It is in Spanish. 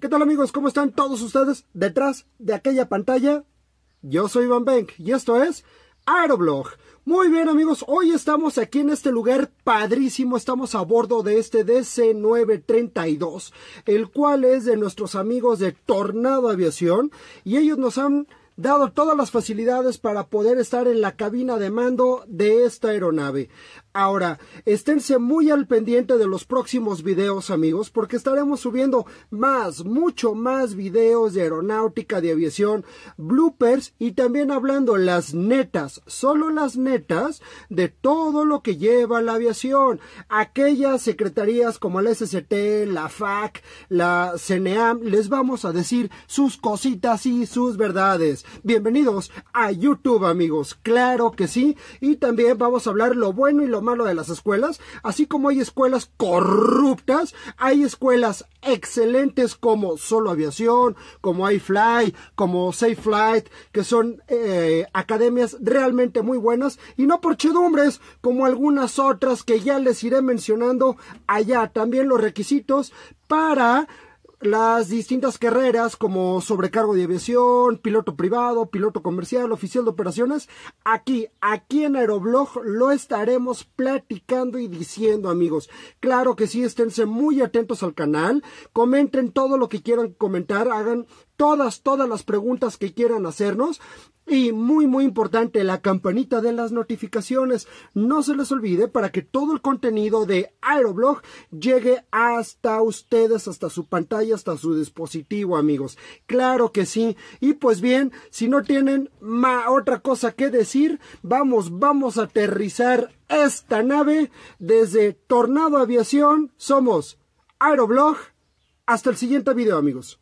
¿Qué tal amigos? ¿Cómo están todos ustedes detrás de aquella pantalla? Yo soy Van Bank y esto es Aeroblog. Muy bien amigos, hoy estamos aquí en este lugar padrísimo, estamos a bordo de este DC-932, el cual es de nuestros amigos de Tornado Aviación y ellos nos han dado todas las facilidades para poder estar en la cabina de mando de esta aeronave. Ahora, esténse muy al pendiente de los próximos videos amigos porque estaremos subiendo más, mucho más videos de aeronáutica, de aviación, bloopers y también hablando las netas, solo las netas de todo lo que lleva la aviación. Aquellas secretarías como la sct la FAC, la CNEAM, les vamos a decir sus cositas y sus verdades. Bienvenidos a YouTube amigos, claro que sí, y también vamos a hablar lo bueno y lo malo de las escuelas, así como hay escuelas corruptas, hay escuelas excelentes como Solo Aviación, como iFly, como Safe Flight, que son eh, academias realmente muy buenas y no por chedumbres como algunas otras que ya les iré mencionando allá. También los requisitos para las distintas carreras como sobrecargo de aviación, piloto privado, piloto comercial, oficial de operaciones, aquí, aquí en Aeroblog lo estaremos platicando y diciendo amigos. Claro que sí, esténse muy atentos al canal, comenten todo lo que quieran comentar, hagan todas, todas las preguntas que quieran hacernos. Y muy, muy importante, la campanita de las notificaciones. No se les olvide para que todo el contenido de Aeroblog llegue hasta ustedes, hasta su pantalla, hasta su dispositivo, amigos. Claro que sí. Y pues bien, si no tienen otra cosa que decir, vamos, vamos a aterrizar esta nave desde Tornado Aviación. Somos Aeroblog. Hasta el siguiente video, amigos.